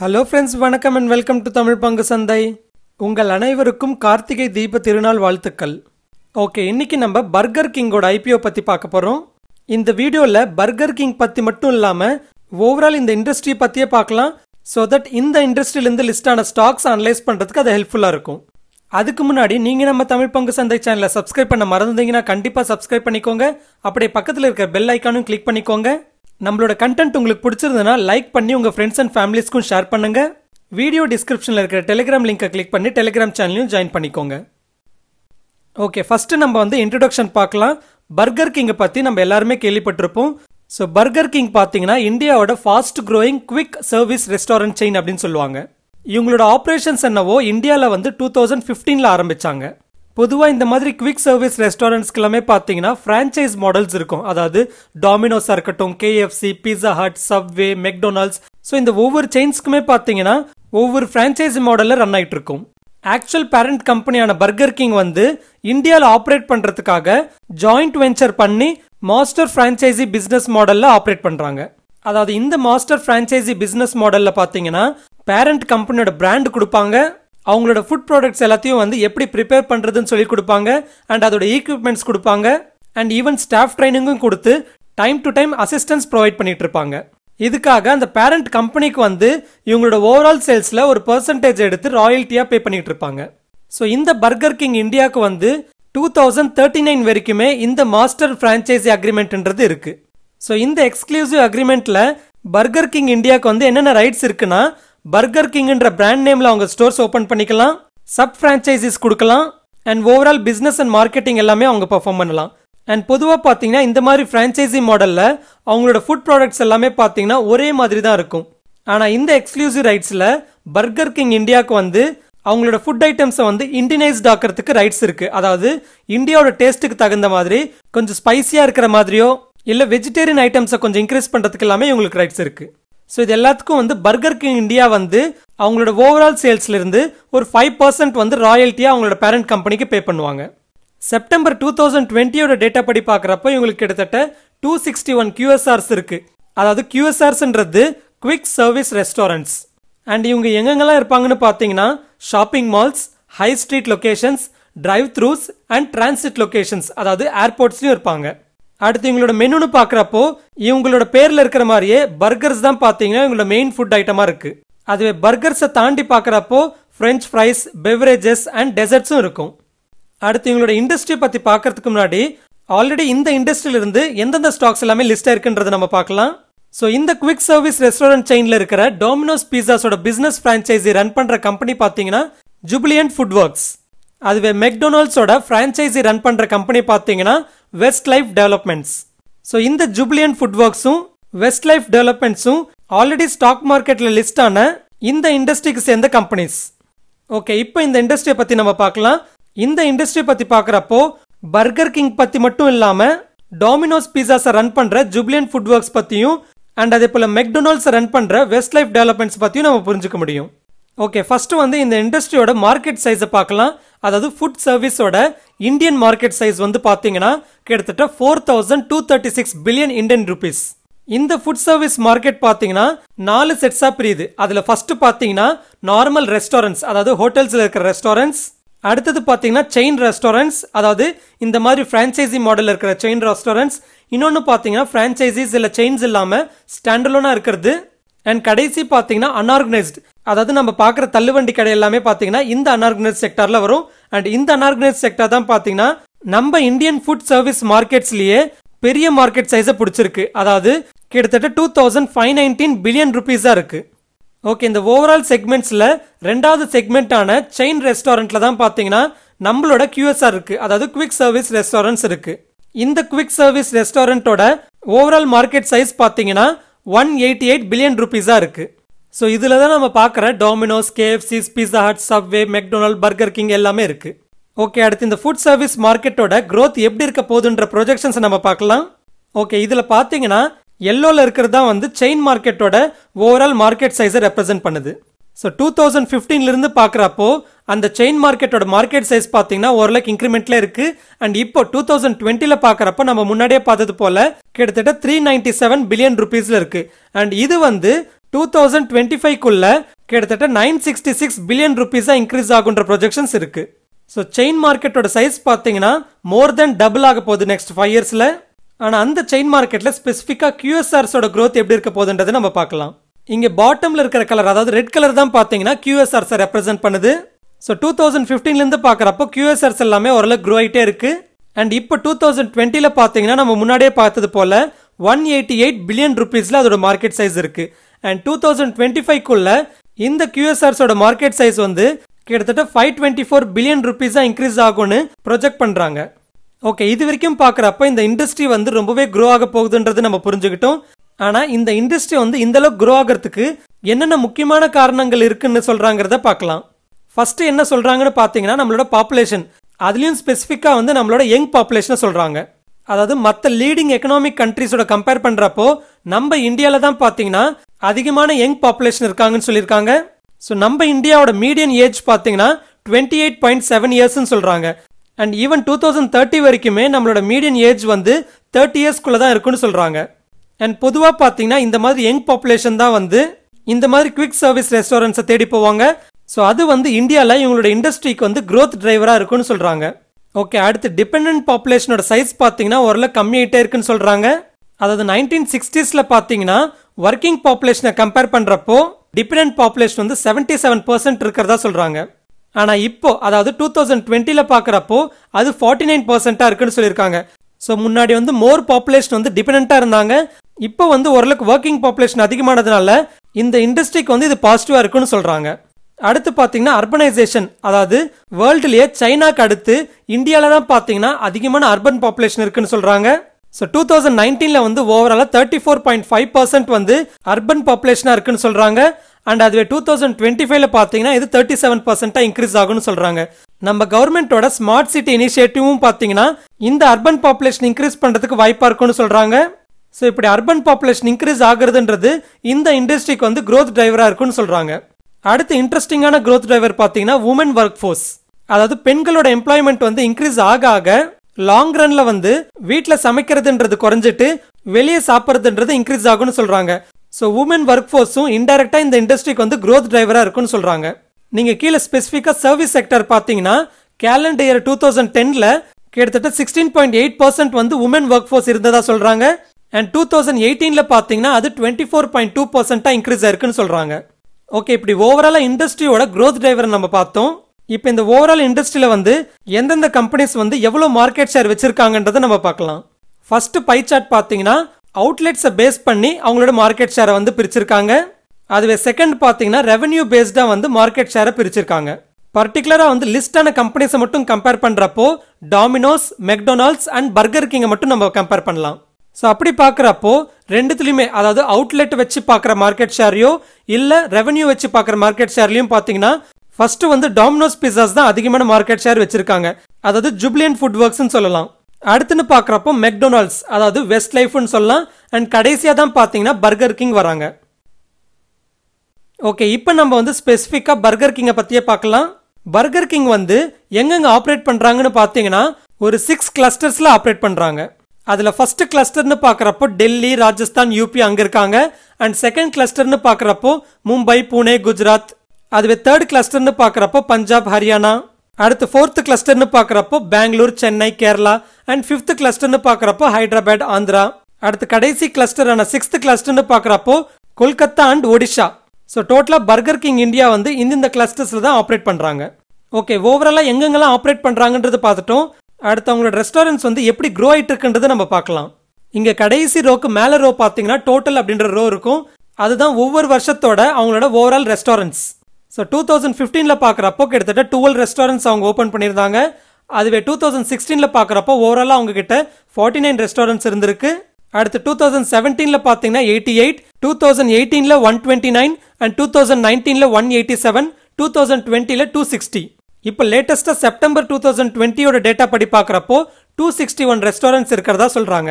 hello friends வணக்கம் and welcome to Tamil பங்கு சந்தை உங்கள் அனைவருக்கும் கார்த்திகை தீப திருநாள் வாழ்த்துக்கள் ஓகே இன்னைக்கு நம்ம பர்கர் கிங்கோட ஐபிஓ பற்றி பார்க்க போகிறோம் இந்த வீடியோவில் பர்கர் கிங் பற்றி மட்டும் இல்லாமல் ஓவரால் இந்த இண்டஸ்ட்ரி பற்றியே பார்க்கலாம் ஸோ தட் இந்த இண்டஸ்ட்ரியிலேருந்து லிஸ்டான ஸ்டாக்ஸ் அனலைஸ் பண்ணுறதுக்கு அது ஹெல்ப்ஃபுல்லாக இருக்கும் அதுக்கு முன்னாடி நீங்கள் நம்ம தமிழ் பங்கு சந்தை சேனலை சப்ஸ்கிரைப் பண்ண மறந்துங்கன்னா கண்டிப்பாக சப்ஸ்கிரைப் பண்ணிக்கோங்க அப்படியே பக்கத்தில் இருக்கிற பெல் ஐக்கானும் கிளிக் பண்ணிக்கோங்க நம்மளோட கண்டென்ட் உங்களுக்கு பிடிச்சிருந்ததுன்னா லைக் பண்ணி உங்கள் ஃப்ரெண்ட்ஸ் அண்ட் ஃபேமிலிஸ்க்கும் ஷேர் பண்ணுங்கள் வீடியோ டிஸ்கிரிப்ஷனில் இருக்கிற டெலிகிராம் லிங்கை கிளிக் பண்ணி டெலிகிராம் சேனலையும் ஜாயின் பண்ணிக்கோங்க ஓகே ஃபர்ஸ்ட் நம்ம வந்து இன்ட்ரடக்ஷன் பார்க்கலாம் பர்கர் கிங்கை பற்றி நம்ம எல்லாருமே கேள்விப்பட்டிருப்போம் ஸோ பர்கர் கிங் பார்த்தீங்கன்னா இந்தியாவோட fast growing quick service restaurant chain அப்படின்னு சொல்லுவாங்க இவங்களோட ஆப்ரேஷன்ஸ் என்னவோ இந்தியாவில் வந்து டூ தௌசண்ட் ஃபிஃப்டீனில் ஆரம்பித்தாங்க பொதுவாக இந்த மாதிரி குவிக் சர்வீஸ் ரெஸ்டாரண்ட்ஸ்க்கு எல்லாமே பார்த்தீங்கன்னா ஃப்ரான்ச்சைஸ் மாடல்ஸ் இருக்கும் அதாவது டாமினோஸாக இருக்கட்டும் KFC Pizza Hut Subway McDonald's so இந்த ஒவ்வொரு செயின்ஸ்க்குமே பார்த்தீங்கன்னா ஒவ்வொரு ஃப்ரான்ச்சைஸ் மாடலில் ரன் ஆகிட்டு இருக்கும் ஆக்சுவல் பேரண்ட் கம்பெனியான பர்கர் கிங் வந்து இந்தியாவில் ஆப்ரேட் பண்ணுறதுக்காக ஜாயிண்ட் வெஞ்சர் பண்ணி மாஸ்டர் ஃப்ரான்ச்சைசி பிஸ்னஸ் மாடலில் ஆப்ரேட் பண்ணுறாங்க அதாவது இந்த மாஸ்டர் ஃப்ரான்ச்சைசி பிஸ்னஸ் மாடலில் பார்த்தீங்கன்னா பேரண்ட் கம்பெனியோட பிராண்ட் கொடுப்பாங்க அவங்களோட ஃபுட் ப்ராடக்ட்ஸ் எல்லாத்தையும் வந்து எப்படி ப்ரிப்பேர் பண்ணுறதுன்னு சொல்லி கொடுப்பாங்க அண்ட் அதோட ஈக்யூப்மெண்ட்ஸ் கொடுப்பாங்க அண்ட் ஈவன் ஸ்டாஃப் ட்ரைனிங்கும் கொடுத்து time to time assistance provide பண்ணிட்டு இருப்பாங்க இதுக்காக அந்த பேரண்ட் கம்பெனிக்கு வந்து இவங்களோட ஓவரால் சேல்ஸில் ஒரு பர்சன்டேஜ் எடுத்து ராயல்ட்டியாக பே பண்ணிட்டு இருப்பாங்க ஸோ இந்த பர்கர் கிங் இந்தியாவுக்கு வந்து டூ தௌசண்ட் தேர்ட்டி நைன் வரைக்குமே இந்த மாஸ்டர் ஃப்ரான்ச்சைசி அக்ரிமெண்ட்ன்றது இருக்குது ஸோ இந்த எக்ஸ்க்ளூசிவ் அக்ரிமெண்ட்டில் பர்கர் கிங் இந்தியாவுக்கு வந்து என்னென்ன ரைட்ஸ் இருக்குன்னா பர்கர் கிங்ன்ற பிராண்ட் நேமில் அவங்க ஸ்டோர்ஸ் ஓப்பன் பண்ணிக்கலாம் சப் ஃப்ரான்ச்சைசிஸ் கொடுக்கலாம் and overall business and marketing எல்லாமே அவங்க பர்ஃபார்ம் பண்ணலாம் அண்ட் பொதுவாக பார்த்தீங்கன்னா இந்த மாதிரி ஃப்ரான்ச்சைசி மாடலில் அவங்களோட ஃபுட் ப்ராடக்ட்ஸ் எல்லாமே பார்த்தீங்கன்னா ஒரே மாதிரி தான் இருக்கும் ஆனால் இந்த எக்ஸ்க்ளூசிவ் ரைட்ஸில் பர்கர் கிங் இந்தியாவுக்கு வந்து அவங்களோட ஃபுட் ஐட்டம்ஸை வந்து இண்டினைஸ்ட் ஆக்கிறதுக்கு ரைட்ஸ் இருக்குது அதாவது இந்தியாவோட டேஸ்ட்டுக்கு தகுந்த மாதிரி கொஞ்சம் ஸ்பைசியாக இருக்கிற மாதிரியோ இல்லை வெஜிடேரியன் ஐட்டம்ஸை கொஞ்சம் இன்க்ரீஸ் பண்ணுறதுக்கு எல்லாமே இவங்களுக்கு ரைட்ஸ் இருக்குது ஸோ இது எல்லாத்துக்கும் வந்து பர்கர் கிங் இந்தியா வந்து அவங்களோட ஓவரால் சேல்ஸ்லேருந்து ஒரு ஃபைவ் பர்சன்ட் வந்து ராயல்ட்டியாக அவங்களோட பேரண்ட் கம்பெனிக்கு பே பண்ணுவாங்க செப்டம்பர் டூ தௌசண்ட் டுவெண்ட்டியோட டேட்டா படி பார்க்குறப்ப இவங்களுக்கு கிட்டத்தட்ட டூ சிக்ஸ்டி ஒன் கியூஎஸ்ஆர்ஸ் இருக்குது அதாவது கியூஎஸ்ஆர்ஸ்ன்றது குவிக் சர்வீஸ் ரெஸ்டாரண்ட்ஸ் அண்ட் இவங்க எங்கெங்கெல்லாம் இருப்பாங்கன்னு பார்த்தீங்கன்னா shopping malls high street locations drive throughs and transit locations அதாவது ஏர்போர்ட்ஸ்லையும் இருப்பாங்க அடுத்து இவங்களோட மெனுன்னு பார்க்குறப்போ இவங்களோட பேரில் இருக்கிற மாதிரியே பர்கர்ஸ் தான் பார்த்தீங்கன்னா இவங்களோட மெயின் ஃபுட் ஐட்டமாக இருக்குது அதுவே பர்கர்ஸை தாண்டி பார்க்குறப்போ ஃப்ரெஞ்ச் ஃப்ரைஸ் பெவரேஜஸ் அண்ட் டெசர்ட்ஸும் இருக்கும் அடுத்து இவங்களோட இண்டஸ்ட்ரி பற்றி பார்க்கறதுக்கு முன்னாடி ஆல்ரெடி இந்த இருந்து எந்தெந்த ஸ்டாக்ஸ் எல்லாமே லிஸ்ட் இருக்குன்றது நம்ம பார்க்கலாம் ஸோ இந்த குவிக் சர்வீஸ் ரெஸ்டாரண்ட் செயினில் இருக்கிற டொமினோஸ் பீஸாஸோட பிஸ்னஸ் ஃப்ரான்ச்சைசி ரன் பண்ணுற கம்பெனி பார்த்தீங்கன்னா ஜூபிலியன் ஃபுட் ஒர்க்ஸ் அதுவே மெக்டொனால்ட்ஸோட ஃப்ரான்ச்சைசி ரன் பண்ணுற கம்பெனி பார்த்தீங்கன்னா வெஸ்ட் லைஃப் டெவலப்மெண்ட்ஸ் ஸோ இந்த ஜூப்ளியன் ஃபுட் ஒர்க்ஸும் வெஸ்ட் லைஃப் டெவலப்மெண்ட்ஸும் ஆல்ரெடி ஸ்டாக் மார்க்கெட்டில் லிஸ்ட் ஆன இந்த இண்டஸ்ட்ரிக்கு சேர்ந்த கம்பெனிஸ் ஓகே இப்போ இந்த இண்டஸ்ட்ரியை பற்றி நம்ம பார்க்கலாம் இந்த இண்டஸ்ட்ரியை பற்றி பார்க்குறப்போ பர்கர் கிங் பற்றி மட்டும் இல்லாமல் டாமினோஸ் பீஸாஸை ரன் பண்ணுற ஜூப்ளியன் ஃபுட் ஒர்க்ஸ் பற்றியும் அண்ட் அதே போல் மெக்டொனால்ட்ஸ் ரன் பண்ணுற வெஸ்ட் லைஃப் டெவலப்மெண்ட்ஸ் பற்றியும் நம்ம புரிஞ்சுக்க முடியும் ஓகே ஃபஸ்ட்டு வந்து இந்த இண்டஸ்ட்ரியோட மார்க்கெட் சைஸை பார்க்கலாம் அதாவது ஃபுட் சர்வீஸோட இந்தியன் மார்க்கெட் சைஸ் வந்து பார்த்தீங்கன்னா கிட்டத்தட்ட four thousand two thirty six billion Indian rupees இந்த ஃபுட் சர்வீஸ் மார்க்கெட் பார்த்தீங்கன்னா நாலு செட்ஸாக பிரியுது அதில் ஃபஸ்ட்டு பார்த்தீங்கன்னா நார்மல் ரெஸ்டாரண்ட்ஸ் அதாவது ஹோட்டல்ஸில் இருக்கிற ரெஸ்டாரண்ட்ஸ் அடுத்தது பார்த்தீங்கன்னா செயின் ரெஸ்டாரண்ட்ஸ் அதாவது இந்த மாதிரி ஃப்ரான்ச்சைசி மாடல் இருக்கிற செயின் ரெஸ்டாரண்ட்ஸ் இன்னொன்று பார்த்தீங்கன்னா ஃப்ரான்ச்சைசிஸ் இல்லை செயின்ஸ் இல்லாமல் ஸ்டாண்டலோனாக இருக்கிறது அண்ட் கடைசி பார்த்தீங்கன்னா அன்ஆர்கனைஸ்டு அதாவது நம்ம பார்க்குற தள்ளுவண்டி கடை எல்லாமே பார்த்தீங்கன்னா இந்த அன்ஆர்கனைஸ் செக்டாரில் வரும் அண்ட் இந்த அன்ஆர்கனைஸ் செக்டார் தான் பார்த்தீங்கன்னா நம்ம இந்தியன் ஃபுட் சர்வீஸ் மார்க்கெட்ஸ்லேயே பெரிய மார்க்கெட் சைஸை பிடிச்சிருக்கு அதாவது கிட்டத்தட்ட two thousand five nineteen billion ருபீஸாக இருக்குது ஓகே இந்த ஓவரால் செக்மெண்ட்ஸில் ரெண்டாவது செக்மெண்ட்டான செயின் ரெஸ்டாரண்ட்டில் தான் பார்த்தீங்கன்னா நம்மளோட கியூஎஸ்ஆர் இருக்குது அதாவது குவிக் சர்வீஸ் ரெஸ்டாரண்ட்ஸ் இருக்குது இந்த குவிக் சர்வீஸ் ரெஸ்டாரண்ட்டோட ஓவரால் மார்க்கெட் சைஸ் பார்த்தீங்கன்னா ஒன் எயிட்டி எயிட் பில்லியன் ருபீஸாக இருக்குது ஸோ இதில் தான் நம்ம பார்க்குற Domino's KFCs Pizza Hut Subway McDonald Burger King எல்லாமே இருக்குது ஓகே அடுத்து இந்த ஃபுட் சர்வீஸ் மார்க்கெட்டோட க்ரோத் எப்படி இருக்க போகுதுன்ற ப்ரொஜெக்ஷன்ஸ் நம்ம பார்க்கலாம் ஓகே இதில் பார்த்தீங்கன்னா எல்லோவில் இருக்கிறது தான் வந்து செயின் மார்க்கெட்டோட ஓவரால் மார்க்கெட் சைஸை ரெப்ரசென்ட் பண்ணுது ஸோ டூ தௌசண்ட் ஃபிஃப்டீன்லேருந்து பார்க்குறப்போ அந்த செயின் மார்க்கெட்டோட மார்க்கெட் சைஸ் பார்த்தீங்கன்னா ஓரளவுக்கு இன்க்ரிமெண்ட்ல இருக்கு அண்ட் இப்போ டூ தௌசண்ட் டுவெண்ட்டில பார்க்குறப்போ நம்ம முன்னாடியே பார்த்தது போல கிட்டத்தட்ட த்ரீ நைன்டி செவன் பில்லியன் ருபீஸ்ல இருக்கு அண்ட் இது வந்து டூ தௌசண்ட் டுவெண்ட்டி ஃபைவ்க்குள்ள கிட்டத்தட்ட நைன் சிக்ஸ்டி சிக்ஸ் பில்லியன் ருபீஸாக இன்க்ரீஸ் ஆகுன்ற ப்ரொஜெக்ஷன்ஸ் இருக்குது ஸோ செயின் மார்க்கெட்டோட சைஸ் பார்த்தீங்கன்னா மோர் தென் டபுள் ஆக போகுது நெக்ஸ்ட் ஃபைவ் இயர்ஸில் ஆனால் அந்த செயின் மார்க்கெட்டில் ஸ்பெசிஃபிக்காக கியூஎஸ்ஆர்ஸோட க்ரோத் எப்படி இருக்க போகுதுன்றதை நம்ம பார்க்கலாம் இங்கே பாட்டமில் இருக்கிற கலர் அதாவது ரெட் கலர் தான் பார்த்தீங்கன்னா கியூஎஸ்ஆர்ஸை ரெப்ரசென்ட் பண்ணுது ஸோ டூ தௌசண்ட் ஃபிஃப்டீன்லேருந்து பார்க்குறப்போ கியூஎஸ்ஆர்ஸ் எல்லாமே ஓரளவுக்கு க்ரோ ஆகிட்டே இருக்குது அண்ட் இப்போ டூ தௌசண்ட் டுவெண்ட்டியில் பார்த்தீங்கன்னா நம்ம முன்னாடியே பார்த்தது போல் ஒன் எயிட்டி எயிட் பில்லியன் ருபீஸில் அதோட மார்க்கெட் சைஸ் இருக்குது அண்ட் டூ தௌசண்ட் டுவெண்ட்டி ஃபைவ்க்குள்ள இந்த கியூஎஸ்ஆர்ஸோட மார்க்கெட் சைஸ் வந்து கிட்டத்தட்ட ஃபைவ் டுவெண்ட்டி ஃபோர் பில்லியன் ருபீஸாக இன்க்ரீஸ் ஆகும்னு ப்ரொஜெக்ட் பண்ணுறாங்க ஓகே இது வரைக்கும் பார்க்குறப்ப இந்த இண்டஸ்ட்ரி வந்து ரொம்பவே க்ரோ ஆக போகுதுன்றது நம்ம புரிஞ்சுக்கிட்டோம் ஆனால் இந்த இண்டஸ்ட்ரி வந்து இந்தளவுக்கு க்ரோ ஆகிறதுக்கு என்னென்ன முக்கியமான காரணங்கள் இருக்குன்னு சொல்கிறாங்கிறத பார்க்கலாம் ஃபஸ்ட்டு என்ன சொல்கிறாங்கன்னு பார்த்தீங்கன்னா நம்மளோட பாப்புலேஷன் அதுலேயும் ஸ்பெசிஃபிக்காக வந்து நம்மளோட யங் பாப்புலேஷனை சொல்கிறாங்க அதாவது மற்ற லீடிங் எக்கனாமிக் கண்ட்ரிஸோட கம்பேர் பண்ணுறப்போ நம்ம இந்தியாவில் தான் பார்த்தீங்கன்னா அதிகமான யங் பாப்புலேஷன் இருக்காங்கன்னு சொல்லியிருக்காங்க ஸோ நம்ம இந்தியாவோட மீடியன் ஏஜ் பார்த்தீங்கன்னா டுவெண்ட்டி எயிட் பாயிண்ட் செவன் இயர்ஸ்னு சொல்கிறாங்க and even two thousand thirty வரைக்குமே நம்மளோட மீடியன் ஏஜ் வந்து தேர்ட்டி இயர்ஸ்க்குள்ளே தான் இருக்குன்னு சொல்கிறாங்க அண்ட் பொதுவாக பார்த்தீங்கன்னா இந்த மாதிரி யங் பாப்புலேஷன் தான் வந்து இந்த மாதிரி குவிக் சர்வீஸ் ரெஸ்டாரண்ட்ஸை தேடி போவாங்க ஸோ அது வந்து இந்தியாவில் இவங்களோட இண்டஸ்ட்ரிக்கு வந்து க்ரோத் டிரைவராக இருக்குன்னு சொல்கிறாங்க ஓகே அடுத்து டிபெண்ட் பாப்புலேஷனோட சைஸ் பார்த்தீங்கன்னா ஓரளவு கம்மியாகிட்டே இருக்குன்னு சொல்கிறாங்க அதாவது நைன்டீன் சிக்ஸ்டீஸில் பார்த்தீங்கன்னா ஒர்க்கிங் பாப்புலேஷனை கம்பேர் பண்ணுறப்போ டிபெண்ட் பாப்புலேஷன் வந்து செவன்டி செவன் பர்சன்ட் இருக்கிறதா சொல்கிறாங்க ஆனால் இப்போ அதாவது டூ தௌசண்ட் டுவெண்ட்டியில் பார்க்குறப்போ அது ஃபார்ட்டி நைன் பர்சென்ட்டாக இருக்குன்னு சொல்லியிருக்காங்க ஸோ முன்னாடி வந்து மோர் பாப்புலேஷன் வந்து டிபெண்ட்டாக இருந்தாங்க இப்போ வந்து ஓரளவுக்கு ஒர்க்கிங் பாப்புலேஷன் அதிகமானதுனால இந்த இண்டஸ்ட்ரிக்கு வந்து இது பாசிட்டிவாக இருக்குன்னு சொல்கிறாங்க அடுத்து பார்த்தீங்கன்னா அர்பனைசேஷன் அதாவது வேர்ல்டுலேயே சைனாக்கு அடுத்து இந்தியாவில் தான் பார்த்தீங்கன்னா அதிகமான அர்பன் பாப்புலேஷன் இருக்குன்னு சொல்கிறாங்க ஸோ டூ தௌசண்ட் நைன்டீனில் வந்து ஓவராலாக thirty four point five percent வந்து அர்பன் பாப்புலேஷனாக இருக்குன்னு சொல்கிறாங்க அண்ட் அதுவே டூ தௌசண்ட் டுவெண்ட்டி ஃபைவ்ல பார்த்தீங்கன்னா இது தேர்ட்டி செவன் பர்சன்ட்டாக இன்க்ரீஸ் ஆகும்னு சொல்கிறாங்க நம்ம கவர்மெண்டோட ஸ்மார்ட் சிட்டி இனிஷியேட்டிவும் பார்த்தீங்கன்னா இந்த அர்பன் பாப்புலேஷன் இன்க்ரீஸ் பண்ணுறதுக்கு வாய்ப்பாக இருக்கும்னு சொல்கிறாங்க ஸோ இப்படி அர்பன் பாப்புலேஷன் இன்க்ரீஸ் ஆகுறதுன்றது இந்த இண்டஸ்ட்ரிக்கு வந்து க்ரோத் டிரைவராக இருக்குன்னு சொல்கிறாங்க அடுத்து இன்ட்ரெஸ்டிங்கான க்ரோத் டிரைவர் பார்த்தீங்கன்னா உமன் ஒர்க் ஃபோர்ஸ் அதாவது பெண்களோட எம்ப்ளாய்மெண்ட் வந்து இன்க்ரீஸ் ஆக ஆக லாங் ரன்ல வந்து வீட்டில் சமைக்கிறதுன்றது குறைஞ்சிட்டு வெளியே சாப்பிட்றதுன்றது இன்க்ரீஸ் ஆகும்னு சொல்றாங்க ஸோ உமன் ஒர்க் ஃபோர்ஸும் இன்டெரக்டா இந்த இண்டஸ்ட்ரிக்கு வந்து க்ரோத் டிரைவரா இருக்குன்னு சொல்றாங்க நீங்க கீழே ஸ்பெசிஃபிக்காக சர்வீஸ் செக்டர் பார்த்தீங்கன்னா கேலண்டர் இயர் டூ தௌசண்ட் டென்ல கிட்டத்தட்ட சிக்ஸ்டீன் பாயிண்ட் எயிட் பர்சன்ட் வந்து உமன் ஒர்க் ஃபோர்ஸ் இருந்ததா சொல்றாங்க அண்ட் டூ தௌசண்ட் எயிட்டீன்ல பார்த்தீங்கன்னா அது டுவெண்ட்டி ஃபோர் பாயிண்ட் டூ பர்சன்ட்டாக இன்க்ரீஸ் ஆயிருக்குன்னு சொல்றாங்க ஓகே இப்படி ஓவராலா இண்டஸ்ட்ரியோட க்ரோத் டிரைவர் நம்ம பார்த்தோம் இப்போ இந்த ஓவரால் இண்டஸ்ட்ரியில் வந்து எந்தெந்த கம்பெனிஸ் வந்து எவ்வளோ மார்க்கெட் ஷேர் வச்சுருக்காங்கன்றதை நம்ம பார்க்கலாம் ஃபர்ஸ்ட் பை சார்ட் பார்த்தீங்கன்னா அவுட்லெட்ஸை பேஸ் பண்ணி அவங்களோட மார்க்கெட் ஷேரை வந்து பிரிச்சிருக்காங்க அதுவே செகண்ட் பார்த்தீங்கன்னா ரெவன்யூ பேஸ்டாக வந்து மார்க்கெட் ஷேரை பிரிச்சிருக்காங்க பர்டிகுலராக வந்து லிஸ்டான கம்பெனிஸை மட்டும் கம்பேர் பண்ணுறப்போ டாமினோஸ் மெக்டொனால்ட்ஸ் அண்ட் பர்கர் கிங்கை மட்டும் நம்ம கம்பேர் பண்ணலாம் ஸோ அப்படி பார்க்குறப்போ ரெண்டுத்துலையுமே அதாவது அவுட்லெட் வச்சு பார்க்குற மார்க்கெட் ஷேரையோ இல்லை ரெவன்யூ வச்சு பார்க்குற மார்க்கெட் ஷேர்லையும் பார்த்தீங்கன்னா ஃபர்ஸ்ட் வந்து டாமினோஸ் பிசாஸ் தான் அதிகமான மார்க்கெட் ஷேர் வச்சிருக்காங்க அதாவது ஜூப்ளியன் ஃபுட் ஒர்க்ஸ்னு சொல்லலாம் அடுத்துன்னு பார்க்குறப்போ மெக்டொனால்ட்ஸ் அதாவது வெஸ்ட் லைஃப்னு சொல்லலாம் அண்ட் கடைசியாக தான் பார்த்தீங்கன்னா பர்கர் கிங் வராங்க ஓகே இப்போ நம்ம வந்து ஸ்பெசிஃபிக்காக பர்கர் கிங்கை பற்றியே பார்க்கலாம் பர்கர் கிங் வந்து எங்கெங்கே ஆப்ரேட் பண்ணுறாங்கன்னு பார்த்தீங்கன்னா ஒரு சிக்ஸ் கிளஸ்டர்ஸில் ஆப்ரேட் பண்ணுறாங்க அதில் ஃபர்ஸ்ட் கிளஸ்டர்னு பார்க்குறப்போ டெல்லி ராஜஸ்தான் யூபி அங்கே இருக்காங்க அண்ட் செகண்ட் கிளஸ்டர்னு பார்க்குறப்போ மும்பை புனே குஜராத் அதுவே தேர்ட் கிளஸ்டர்னு பார்க்குறப்போ பஞ்சாப் ஹரியானா அடுத்து ஃபோர்த் கிளஸ்டர்னு பார்க்குறப்போ பெங்களூர் சென்னை கேரளா அண்ட் ஃபிஃப்த் கிளஸ்டர்னு பார்க்குறப்போ ஹைதராபாத் ஆந்திரா அடுத்து கடைசி கிளஸ்டரான சிக்ஸ்த் கிளஸ்டர்னு பார்க்குறப்போ கொல்கத்தா அண்ட் ஒடிஷா ஸோ டோட்டலாக பர்கர் கிங் இந்தியா வந்து இந்தந்த கிளஸ்டர்ஸில் தான் ஆப்ரேட் பண்ணுறாங்க ஓகே ஓவராலாக எங்கெங்கெல்லாம் ஆப்ரேட் பண்ணுறாங்கன்றது பார்த்துட்டோம் அடுத்து அவங்களோட ரெஸ்டாரண்ட்ஸ் வந்து எப்படி க்ரோ ஆகிட்டு இருக்குன்றதை நம்ம பார்க்கலாம் இங்கே கடைசி ரோக்கு மேலே ரோ பார்த்தீங்கன்னா டோட்டல் அப்படின்ற ரோ இருக்கும் அதுதான் ஒவ்வொரு வருஷத்தோட அவங்களோட overall restaurants so two thousand ஃபிஃப்டீனில் பார்க்குறப்போ கிட்டத்தட்ட டுவெல் ரெஸ்டாரண்ட்ஸ் அவங்க ஓப்பன் பண்ணியிருந்தாங்க அதுவே டூ தௌசண்ட் சிக்ஸ்டீனில் பார்க்குறப்போ ஓவராலாக அவங்க கிட்ட ஃபார்ட்டி நைன் ரெஸ்டாரண்ட்ஸ் இருந்திருக்கு அடுத்து டூ தௌசண்ட் செவன்டீனில் பார்த்தீங்கன்னா எயிட்டி எயிட் டூ தௌசண்ட் எயிட்டீனில் one twenty nine and two thousand நைன்டீனில் one eighty seven two thousand டுவெண்ட்டியில் டூ சிக்ஸ்டி இப்போ லேட்டஸ்ட்டாக செப்டம்பர் டூ தௌசண்ட் டுவெண்ட்டியோட டேட்டா படி பார்க்குறப்போ டூ சிக்ஸ்டி ஒன் ரெஸ்டாரண்ட்ஸ் இருக்கிறதா சொல்கிறாங்க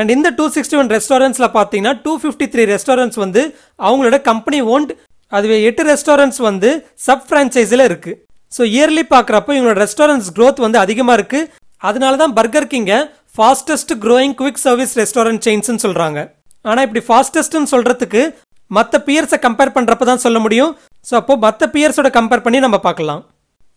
அண்ட் இந்த டூ சிக்ஸ்டி ஒன் ரெஸ்டாரண்ட்ஸில் பார்த்தீங்கன்னா டூ ஃபிஃப்டி த்ரீ ரெஸ்டாரண்ட்ஸ் வந்து அவங்களோட கம்பெனி ஓன்ட் அதுவே எட்டு ரெஸ்டாரண்ட்ஸ் வந்து சப் ஃப்ரான்ச்சைஸில் இருக்குது ஸோ இயர்லி பார்க்குறப்போ இவங்களோட ரெஸ்டாரண்ட்ஸ் க்ரோத் வந்து அதிகமாக இருக்குது அதனால தான் பர்கர் கிங்கை fastest growing quick service restaurant செயின்ஸ்னு சொல்கிறாங்க ஆனால் இப்படி ஃபாஸ்டஸ்ட்னு சொல்கிறதுக்கு மற்ற பியர்ஸை கம்பேர் பண்ணுறப்ப தான் சொல்ல முடியும் ஸோ அப்போது மற்ற பியர்ஸோட கம்பேர் பண்ணி நம்ம பார்க்கலாம்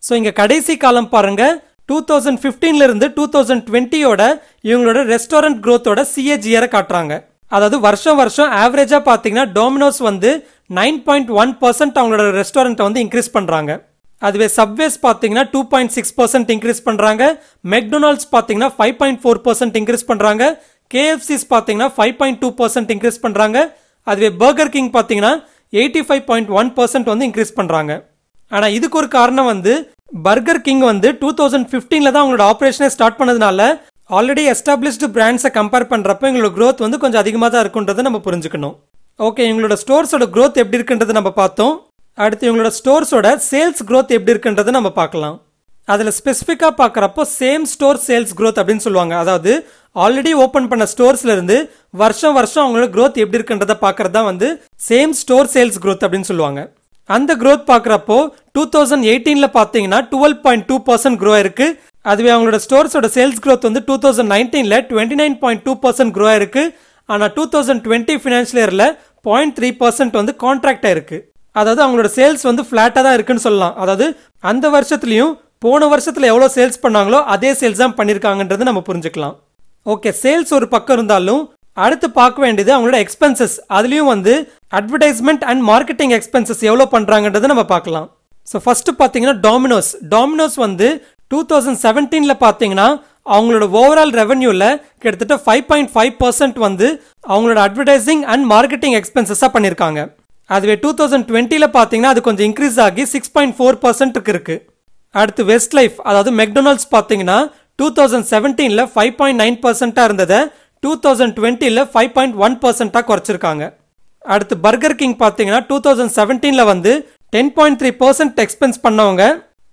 ஸோ இங்கே கடைசி காலம் பாருங்கள் டூ தௌசண்ட் ஃபிஃப்டீன்லேருந்து டூ தௌசண்ட் டுவெண்ட்டியோட இவங்களோட ரெஸ்டாரண்ட் க்ரோத்தோட சிஏஜிஆரை காட்டுறாங்க அதாவது வருஷம் வருஷம் ஆவரேஜாக பார்த்தீங்கன்னா டோமினோஸ் வந்து நைன் பாயிண்ட் ஒன் பர்சன்ட் அவங்களோட ரெஸ்டாரண்ட்டை வந்து இன்க்ரீஸ் பண்ணுறாங்க அதுவே சப்வேஸ் பார்த்தீங்கன்னா two point six percent increase பண்ணுறாங்க மெக்டொனால்ட்ஸ் பார்த்தீங்கன்னா five point four percent increase பண்ணுறாங்க கேஎஃப்சிஸ் பார்த்தீங்கன்னா five point two percent increase பண்ணுறாங்க அதுவே பர்கர் கிங் பார்த்தீங்கன்னா eighty five point one percent வந்து இன்க்ரீஸ் பண்ணுறாங்க ஆனால் இதுக்கு ஒரு காரணம் வந்து பர்கர் கிங் வந்து டூ தௌசண்ட் ஃபிஃப்டீனில் தான் அவங்களோட ஆப்ரேஷனே ஸ்டார்ட் பண்ணதுனால ஆல்ரெடி எஸ்டாப்ளிஷ்டு பிராண்ட்ஸை கம்பேர் பண்ணுறப்ப எங்களோட க்ரோத் வந்து கொஞ்சம் அதிகமாக தான் இருக்குன்றதை நம்ம புரிஞ்சுக்கணும் ஓகே இவங்களோட ஸ்டோர்ஸோட க்ரோத் எப்படி இருக்குன்றது நம்ம பார்த்தோம் அடுத்து இவங்களோட ஸ்டோர்ஸோட சேல்ஸ் க்ரோத் எப்படி இருக்குன்றது நம்ம பார்க்கலாம் அதில் ஸ்பெசிஃபிக்காக பார்க்குறப்போ சேம் ஸ்டோர் சேல்ஸ் க்ரோத் அப்படின்னு சொல்லுவாங்க அதாவது ஆல்ரெடி ஓப்பன் பண்ண ஸ்டோர்ஸ்லேருந்து வருஷம் வருஷம் அவங்களோட க்ரோத் எப்படி இருக்குன்றதை பார்க்குறது தான் வந்து சேம் ஸ்டோர் சேல்ஸ் க்ரோத் அப்படின்னு சொல்லுவாங்க அந்த க்ரோத் பார்க்குறப்போ டூ தௌசண்ட் எயிட்டீனில் பார்த்தீங்கன்னா twelve point two percent grow இருக்கு அதுவே அவங்களோட ஸ்டோர்ஸோட சேல்ஸ் க்ரோத் வந்து டூ தௌசண்ட் நைன்டீனில் twenty nine point two percent grow இருக்குது ஆனால் டூ தௌசண்ட் டுவெண்ட்டி ஃபினான்ஷியல் இயரில் பாயிண்ட் த்ரீ பர்சன்ட் வந்து கான்ட்ராக்ட் ஆயிருக்கு அதாவது அவங்களோட சேல்ஸ் வந்து ஃப்ளாட்டாக தான் இருக்குன்னு சொல்லலாம் அதாவது அந்த வருஷத்துலையும் போன வருஷத்தில் எவ்வளோ சேல்ஸ் பண்ணாங்களோ அதே சேல்ஸ் தான் பண்ணியிருக்காங்கன்றது நம்ம புரிஞ்சுக்கலாம் ஓகே சேல்ஸ் ஒரு பக்கம் இருந்தாலும் அடுத்து பார்க்க வேண்டியது அவங்களோட எக்ஸ்பென்சஸ் அதுலேயும் வந்து அட்வர்டைஸ்மெண்ட் அண்ட் மார்க்கெட்டிங் எக்ஸ்பென்சஸ் எவ்வளோ பண்ணுறாங்கன்றதை நம்ம பார்க்கலாம் ஸோ ஃபஸ்ட்டு பார்த்தீங்கன்னா டாமினோஸ் டாமினோஸ் வந்து டூ தௌசண்ட் செவன்டீனில் பார்த்தீங்கன்னா அவங்களோட ஓவரால் ரெவன்யூவில் கிட்டத்தட்ட ஃபைவ் பாயிண்ட் ஃபைவ் பர்சன்ட் வந்து அவங்களோட அட்வர்டைசிங் அண்ட் மார்க்கெட்டிங் எக்ஸ்பென்சஸாக பண்ணியிருக்காங்க அதுவே டூ தௌசண்ட் டுவெண்ட்டியில் பார்த்தீங்கன்னா அது கொஞ்சம் இன்க்ரீஸ் ஆகி சிக்ஸ் பாயிண்ட் ஃபோர் பர்சன்ட்டுக்கு இருக்குது அடுத்து வெஸ்ட் லைஃப் அதாவது மெக்டொனால்ட்ஸ் பார்த்தீங்கன்னா டூ தௌசண்ட் செவன்டீனில் ஃபைவ் பாயிண்ட் நைன் பர்சன்ட்டாக இருந்ததை டூ தௌசண்ட் டுவெண்ட்டியில் ஃபைவ் பாயிண்ட் ஒன் பர்சன்ட்டாக குறைச்சிருக்காங்க அடுத்து பர்கர் கிங் பார்த்தீங்கன்னா டூ தௌசண்ட் செவன்டீனில் வந்து ten point three percent expense பண்ணவங்க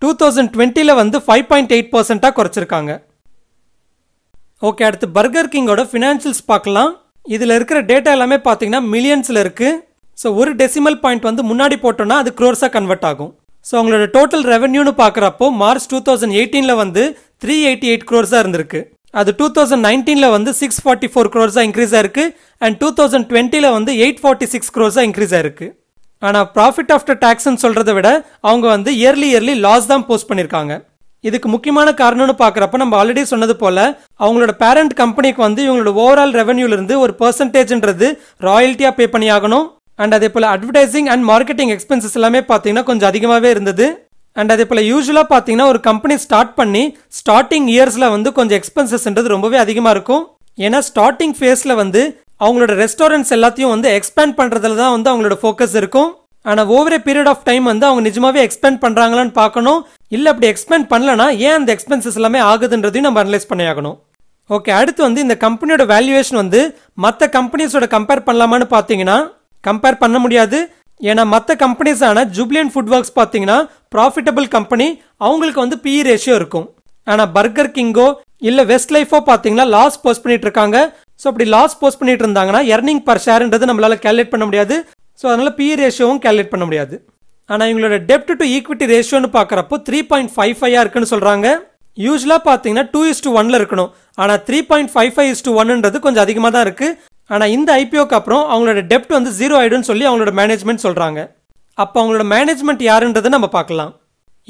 டூ தௌசண்ட் டுவெண்ட்டியில் வந்து ஃபைவ் பாயிண்ட் எயிட் பர்சன்ட்டாக குறைச்சிருக்காங்க ஓகே அடுத்து பர்கர் கிங்கோட ஃபினான்ஷியல்ஸ் பார்க்கலாம் இதில் இருக்கிற டேட்டா எல்லாமே பார்த்தீங்கன்னா மில்லியன்ஸில் இருக்குது ஸோ ஒரு டெசிமல் பாயிண்ட் வந்து முன்னாடி போட்டோன்னா அது க்ரோர்ஸாக கன்வெர்ட் ஆகும் ஸோ அவங்களோட டோட்டல் ரெவன்யூன்னு பார்க்குறப்போ மார்ச் டூ தௌசண்ட் எயிட்டீனில் வந்து த்ரீ எயிட்டி எயிட் க்ரோர்ஸாக இருந்திருக்கு அது டூ தௌசண்ட் நைன்டீனில் வந்து சிக்ஸ் ஃபார்ட்டி ஃபோர் க்ரோர்ஸாக இன்க்ரீஸ் ஆயிருக்கு அண்ட் டூ தௌசண்ட் டுவெண்ட்டியில் வந்து எயிட் ஃபார்ட்டி சிக்ஸ் க்ரோர்ஸாக இன்க்ரீஸ் ஆயிருக்கு ஆனால் ப்ராஃபிட் ஆஃப்டர் டேக்ஸ்ன்னு சொல்கிறத விட அவங்க வந்து இயர்லி இயர்லி லாஸ் தான் போஸ்ட் பண்ணியிருக்காங்க இதுக்கு முக்கியமான காரணம்னு பார்க்குறப்ப நம்ம ஆல்ரெடி சொன்னது போல் அவங்களோட பேரண்ட் கம்பெனிக்கு வந்து இவங்களோட ஓவரால் ரெவன்யூலேருந்து ஒரு பர்சன்டேஜ்ன்றது ராயல்ட்டியாக பே பண்ணி ஆகணும் அண்ட் அதே போல் அட்வர்டைசிங் அண்ட் மார்க்கெட்டிங் எக்ஸ்பென்சஸ் எல்லாமே பார்த்தீங்கன்னா கொஞ்சம் அதிகமாகவே இருந்தது அண்ட் அதே போல் யூஸ்வலாக பார்த்தீங்கன்னா ஒரு கம்பெனி ஸ்டார்ட் பண்ணி ஸ்டார்டிங் இயர்ஸில் வந்து கொஞ்சம் எக்ஸ்பென்சஸ்ன்றது ரொம்பவே அதிகமாக இருக்கும் ஏன்னா ஸ்டார்டிங் ஃபேஸில் வந்து அவங்களோட ரெஸ்டாரண்ட்ஸ் எல்லாத்தையும் வந்து எக்ஸ்பேண்ட் பண்ணுறதுல தான் வந்து அவங்களோட ஃபோக்கஸ் இருக்கும் ஆனால் ஓவர பீரியட் ஆஃப் டைம் வந்து அவங்க நிஜமாவே எக்ஸ்பேண்ட் பண்ணுறாங்களான்னு பார்க்கணும் இல்லை அப்படி எக்ஸ்பெண்ட் பண்ணலனா ஏன் அந்த எக்ஸ்பென்சஸ் எல்லாமே ஆகுதுன்றதையும் நம்ம அனலைஸ் பண்ணி ஆகணும் ஓகே அடுத்து வந்து இந்த கம்பெனியோட வேல்யூவேஷன் வந்து மற்ற கம்பெனிஸோட கம்பேர் பண்ணலாமான்னு பார்த்தீங்கன்னா கம்பேர் பண்ண முடியாது ஏன்னா மற்ற கம்பெனிஸான ஜூப்ளியன் ஃபுட் ஒர்க்ஸ் பார்த்தீங்கன்னா ப்ராஃபிட்டபிள் கம்பெனி அவங்களுக்கு வந்து பி ரேஷியோ e இருக்கும் ஆனால் பர்கர் கிங்கோ இல்லை வெஸ்ட் லைஃபோ பார்த்தீங்கன்னா லாஸ் போஸ்ட் பண்ணிட்டு இருக்காங்க ஸோ அப்படி லாஸ் போஸ்ட் பண்ணிட்டு இருந்தாங்கன்னா எர்னிங் பர் ஷேர்ன்றது நம்மளால கேல்குலேட் பண்ண முடியாது ஸோ அதனால பி ரேஷியோவும் கேல்குலேட் பண்ண முடியாது ஆனால் இவங்களோட டெப்ட் டு ஈக்விட்டி ரேஷியோன்னு பார்க்குறப்போ த்ரீ பாயிண்ட் ஃபைவ் ஃபைவாக இருக்குன்னு சொல்கிறாங்க யூஸ்வலாக பார்த்தீங்கன்னா டூ இஸ் டூ ஒனில் இருக்கணும் ஆனால் three point five five is two ஒன்ன்றது கொஞ்சம் அதிகமாக தான் இருக்குது ஆனால் இந்த ஐபிஓக்கு அப்புறம் அவங்களோட டெப்ட் வந்து ஜீரோ ஆயிடும்னு சொல்லி அவங்களோட மேனேஜ்மெண்ட் சொல்கிறாங்க அப்போ அவங்களோட மேனேஜ்மெண்ட் யாருன்றதை நம்ம பார்க்கலாம்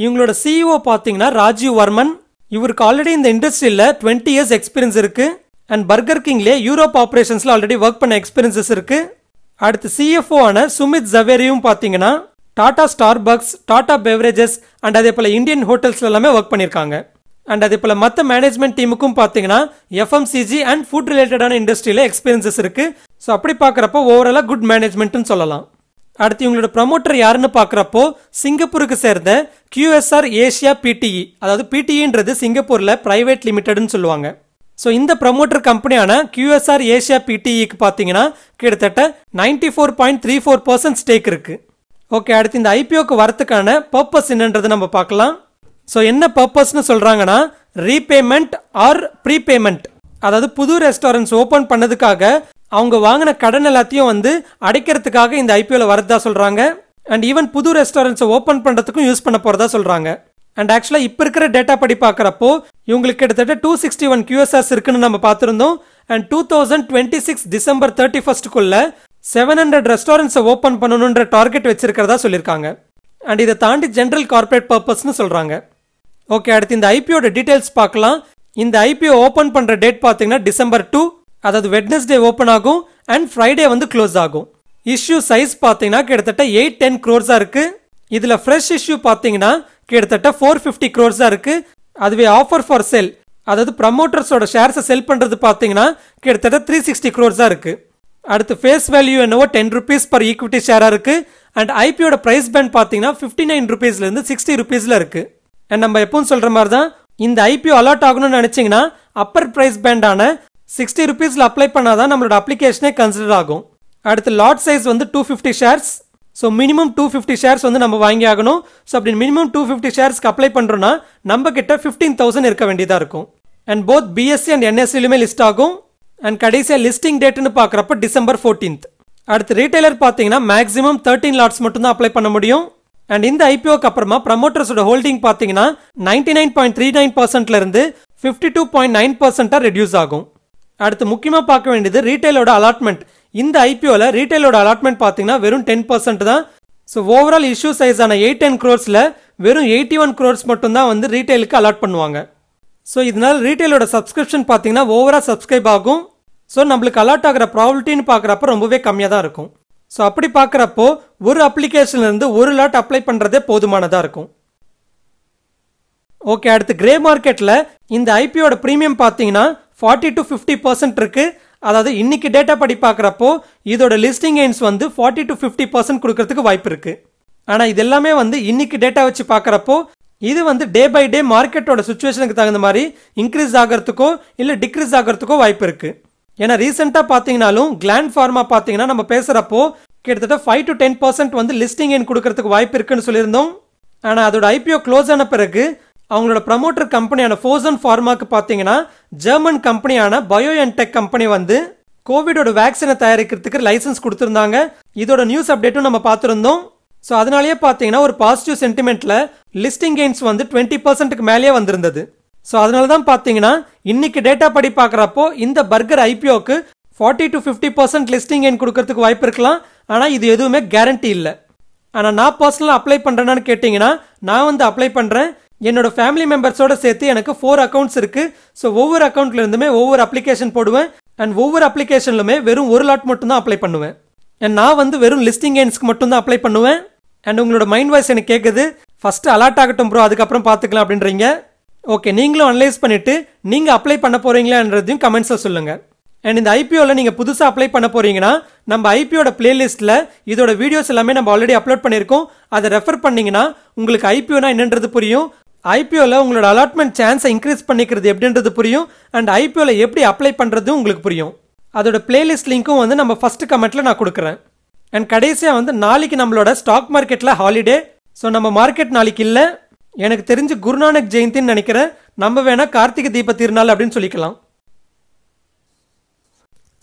இவங்களோட சிஇஓ e பார்த்தீங்கன்னா ராஜீவ் வர்மன் இவருக்கு ஆல்ரெடி இந்த இண்டஸ்ட்ரியில் டுவெண்ட்டி இயர்ஸ் எக்ஸ்பீரியன்ஸ் இருக்குது அண்ட் பர்கர் கிங்லேயே யூரோப் ஆப்ரேஷன்ஸில் ஆல்ரெடி ஒர்க் பண்ண எக்ஸ்பீரியன்சஸ் இருக்குது அடுத்து சிஎஃப்ஓ ஆன சுமித் ஜவேரியும் பார்த்தீங்கன்னா Tata Bucks Tata beverages and அதே போல் இந்தியன் ஹோட்டல்ஸ் எல்லாமே ஒர்க் பண்ணியிருக்காங்க அண்ட் அதே போல் மற்ற மேனேஜ்மெண்ட் டீமுக்கும் பார்த்தீங்கன்னா எஃப்எம்சிஜி அண்ட் ஃபுட் ரிலேட்டடான இண்டஸ்ட்ரியில எக்ஸ்பீரியன்சஸ் இருக்குது ஸோ அப்படி பார்க்குறப்போ ஓவராலாக குட் மேனேஜ்மெண்ட்னு சொல்லலாம் அடுத்து இவங்களோட ப்ரமோட்டர் யாருன்னு பார்க்குறப்போ சிங்கப்பூருக்கு சேர்ந்த கியூஎஸ்ஆர் ஏஷியா பிடிஇ அதாவது பிடிஇன்றது சிங்கப்பூரில் ப்ரைவேட் லிமிடெட்னு சொல்லுவாங்க ஸோ இந்த ப்ரமோட்டர் கம்பெனியான கியூஎஸ்ஆர் ஏஷியா பிடிஇக்கு e பார்த்தீங்கன்னா கிட்டத்தட்ட ninety four point three four percent stake இருக்குது ஓகே அடுத்து இந்த ஐபிஓக்கு வரத்துக்கான பர்பஸ் என்னன்றது நம்ம பார்க்கலாம் ஸோ என்ன பர்பஸ்னு சொல்கிறாங்கன்னா ரீபேமெண்ட் ஆர் ப்ரீபேமெண்ட் அதாவது புது ரெஸ்டாரண்ட்ஸ் ஓப்பன் பண்ணதுக்காக அவங்க வாங்கின கடன் எல்லாத்தையும் வந்து அடைக்கிறதுக்காக இந்த ஐபிஓவில் வரதா சொல்கிறாங்க அண்ட் ஈவன் புது ரெஸ்டாரண்ட்ஸை ஓப்பன் பண்ணுறதுக்கும் யூஸ் பண்ண போகிறதா சொல்கிறாங்க அண்ட் ஆக்சுவலாக இப்போ இருக்கிற டேட்டா படி பார்க்குறப்போ இவங்களுக்கு கிட்டத்தட்ட டூ சிக்ஸ்டி ஒன் கியூஎஸ்ஆர்ஸ் இருக்குன்னு நம்ம பார்த்துருந்தோம் and two thousand twenty six December thirty ஃபர்ஸ்ட்டுக்குள்ள செவன் ஹண்ட்ரட் ரெஸ்டாரண்ட்ஸை ஓப்பன் பண்ணணுன்ற டார்கெட் வச்சிருக்கிறதா சொல்லியிருக்காங்க அண்ட் இதை தாண்டி ஜென்ரல் கார்பரேட் பர்பஸ்னு சொல்கிறாங்க ஓகே அடுத்து இந்த ஐபிஓட டீட்டெயில்ஸ் பார்க்கலாம் இந்த ஐபிஓ ஓப்பன் பண்ணுற டேட் பார்த்தீங்கன்னா டிசம்பர் டூ அதாவது வெட்னஸ்டே ஓப்பன் ஆகும் அண்ட் ஃப்ரைடே வந்து க்ளோஸ் ஆகும் இஷ்யூ சைஸ் பார்த்தீங்கன்னா கிட்டத்தட்ட எயிட் டென் க்ரோர்ஸாக இருக்குது இதில் ஃப்ரெஷ் இஷ்யூ பார்த்தீங்கன்னா கிட்டத்தட்ட ஃபோர் ஃபிஃப்டி க்ரோர்ஸாக இருக்குது அதுவே ஆஃபர் ஃபார் செல் அதாவது ப்ரமோட்டர்ஸோட ஷேர்ஸை செல் பண்ணுறது பார்த்தீங்கன்னா கிட்டத்தட்ட த்ரீ சிக்ஸ்டி க்ரோர்ஸாக இருக்குது அடுத்து ஃபேஸ் வேல்யூ என்னவோ டென் ருபீஸ் பர் ஈக்விட்டி ஷேராக இருக்குது அண்ட் ஐபியோட ப்ரைஸ் பேண்ட் பார்த்தீங்கன்னா ஃபிஃப்டி நைன் ருபீஸ்லேருந்து சிக்ஸ்டி ருபீஸில் இருக்குது அண்ட் நம்ம எப்பவும் சொல்கிற மாதிரி தான் இந்த ஐபிஓ அலாட் ஆகணும்னு நினச்சிங்கன்னா அப்பர் ப்ரைஸ் பேண்டான சிக்ஸ்டி ருபீஸில் அப்ளை பண்ணால் தான் நம்மளோட அப்ளிகேஷனே கன்சிடர் ஆகும் அடுத்து லாட் சைஸ் வந்து two fifty shares so minimum two fifty shares வந்து நம்ம வாங்கி ஆகணும் ஸோ அப்படி மினிமம் டூ ஃபிஃப்டி ஷேர்ஸ்க்கு அப்ளை பண்ணுறோன்னா நம்ம கிட்ட ஃபிஃப்டீன் தௌசண்ட் இருக்க வேண்டியதாக இருக்கும் அண்ட் போத் பிஎஸ்சி அண்ட் என்எஸ்சிலுமே லிஸ்ட் ஆகும் அண்ட் கடைசியாக லிஸ்டிங் டேட்டுன்னு பார்க்குறப்ப டிசம்பர் ஃபோர்டீன்த் அடுத்து ரீட்டைலர் பார்த்தீங்கன்னா மேக்ஸிமம் தேர்ட்டின் லாட்ஸ் மட்டும்தான் அப்ளை பண்ண முடியும் அண்ட் இந்த ஐபிஓக்கு அப்புறமா ப்ரமோட்டர்ஸோட ஹோல்டிங் பார்த்தீங்கன்னா ninety nine point three nine பர்சன்ட்லேருந்து ஃபிஃப்டி டூ பாயிண்ட் நைன் பர்சன்ட்டாக ரெடியூஸ் ஆகும் அடுத்து முக்கியமாக பார்க்க வேண்டியது ரீட்டைலோட அலாட்மெண்ட் இந்த ஐபிஓவில் ரீட்டைலோட அலாட்மெண்ட் பார்த்தீங்கன்னா வெறும் டென் பர்சன்ட் தான் ஸோ ஓவரால் இஷ்யூ சைஸான எயிட் டென் க்ரோர்ஸில் வெறும் எயிட்டி ஒன் க்ரோர்ஸ் மட்டும்தான் வந்து ரீட்டைலுக்கு அலாட் பண்ணுவாங்க ஸோ இதனால் ரீட்டைலோட சப்ஸ்கிரிப்ஷன் பார்த்தீங்கன்னா ஓவராக சப்ஸ்கிரைப் ஆகும் ஸோ நம்மளுக்கு அலாட் ஆகிற ப்ராபிலிட்டின்னு பார்க்குறப்ப ரொம்பவே கம்மியாக தான் இருக்கும் ஸோ அப்படி பார்க்குறப்போ ஒரு அப்ளிகேஷன்லேருந்து ஒரு லாட் அப்ளை பண்ணுறதே போதுமானதாக இருக்கும் ஓகே அடுத்து கிரே மார்க்கெட்டில் இந்த ஐபியோட ப்ரீமியம் பார்த்தீங்கன்னா ஃபார்ட்டி டு ஃபிஃப்டி பர்சன்ட் இருக்குது அதாவது இன்னைக்கு டேட்டா படி பார்க்குறப்போ இதோட லிஸ்டிங் எயின்ஸ் வந்து ஃபார்ட்டி டு ஃபிஃப்டி பர்சன்ட் கொடுக்கறதுக்கு வாய்ப்பு இருக்குது ஆனால் இது எல்லாமே வந்து இன்னைக்கு டேட்டா வச்சு பார்க்குறப்போ இது வந்து டே பை டே மார்க்கெட்டோட சுச்சுவேஷனுக்கு தகுந்த மாதிரி இன்க்ரீஸ் ஆகிறதுக்கோ இல்லை டிக்ரீஸ் ஆகிறதுக்கோ வாய்ப்பு இருக்குது ஏன்னா ரீசெண்டாக பார்த்தீங்கனாலும் கிளாண்ட் ஃபார்மா பார்த்தீங்கன்னா நம்ம பேசுகிறப்போ கிட்டத்தட்ட ஃபைவ் டு டென் பர்சன்ட் வந்து லிஸ்டிங் எண் கொடுக்கறதுக்கு வாய்ப்பு இருக்குன்னு சொல்லியிருந்தோம் ஆனால் அதோட ஐபிஓ க்ளோஸ் ஆன பிறகு அவங்களோட ப்ரமோட்டர் கம்பெனியான ஃபோசன் ஃபார்மாக்கு பார்த்தீங்கன்னா ஜெர்மன் கம்பெனியான பயோ அண்ட் டெக் கம்பெனி வந்து கோவிடோட வேக்சினை தயாரிக்கிறதுக்கு லைசன்ஸ் கொடுத்துருந்தாங்க இதோட நியூஸ் அப்டேட்டும் நம்ம பார்த்துருந்தோம் ஸோ அதனாலேயே பார்த்தீங்கன்னா ஒரு பாசிட்டிவ் சென்டிமெண்ட்ல லிஸ்டிங் கெயின்ஸ் வந்து டுவெண்ட்டி பர்சன்ட்டுக்கு மேலேயே வந்திருந்தது ஸோ அதனால தான் பார்த்தீங்கன்னா இன்னைக்கு டேட்டா படி பார்க்குறப்போ இந்த பர்கர் ஐபிஓக்கு forty to fifty percent listing எண் கொடுக்கறதுக்கு வாய்ப்பு இருக்கலாம் ஆனால் இது எதுவுமே கேரண்டி இல்லை ஆனால் நான் பர்சனலாக அப்ளை பண்ணுறேன்னு கேட்டிங்கன்னா நான் வந்து அப்ளை பண்ணுறேன் என்னோட ஃபேமிலி மெம்பர்ஸோட சேர்த்து எனக்கு ஃபோர் அக்கௌண்ட்ஸ் இருக்குது ஸோ ஒவ்வொரு அக்கௌண்ட்லேருந்துமே ஒவ்வொரு அப்ளிகேஷன் போடுவேன் அண்ட் ஒவ்வொரு அப்ளிகேஷன்லுமே வெறும் ஒரு லாட் மட்டும்தான் அப்ளை பண்ணுவேன் அண்ட் நான் வந்து வெறும் லிஸ்டிங் எண்ட்ஸ்க்கு மட்டும்தான் அப்ளை பண்ணுவேன் அண்ட் உங்களோட மைண்ட் வாய்ஸ் எனக்கு கேட்குது ஃபஸ்ட்டு அலாட் ஆகட்டும் ப்ரோ அதுக்கப்புறம் பார்த்துக்கலாம் அப்படின்றீங்க ஓகே நீங்களும் அனலைஸ் பண்ணிவிட்டு நீங்கள் அப்ளை பண்ண போகிறீங்களான்றதையும் கமெண்ட்ஸில் சொல்லுங்கள் அண்ட் இந்த ஐபிஓவில் நீங்கள் புதுசாக அப்ளை பண்ண போகிறீங்கன்னா நம்ம ஐபிஓட பிளேலிஸ்ட்டில் இதோட வீடியோஸ் எல்லாமே நம்ம ஆல்ரெடி அப்லோட் பண்ணியிருக்கோம் அதை ரெஃபர் பண்ணிங்கன்னா உங்களுக்கு ஐபிஓனா என்னன்றது புரியும் ஐபிஓவில் உங்களோட அலாட்மெண்ட் சான்ஸை இன்க்ரீஸ் பண்ணிக்கிறது எப்படின்றது புரியும் அண்ட் ஐபிஓவில் எப்படி அப்ளை பண்ணுறதும் உங்களுக்கு புரியும் அதோட பிளேலிஸ்ட் லிங்க்கும் வந்து நம்ம ஃபஸ்ட்டு கமெண்ட்டில் நான் கொடுக்குறேன் அண்ட் கடைசியாக வந்து நாளைக்கு நம்மளோட ஸ்டாக் மார்க்கெட்டில் ஹாலிடே ஸோ நம்ம மார்க்கெட் நாளைக்கு இல்லை எனக்கு தெரிஞ்சு குருநானக் ஜெயந்தின்னு நினைக்கிறேன் நம்ம வேணால் கார்த்திகை தீப திருநாள் அப்படின்னு சொல்லிக்கலாம்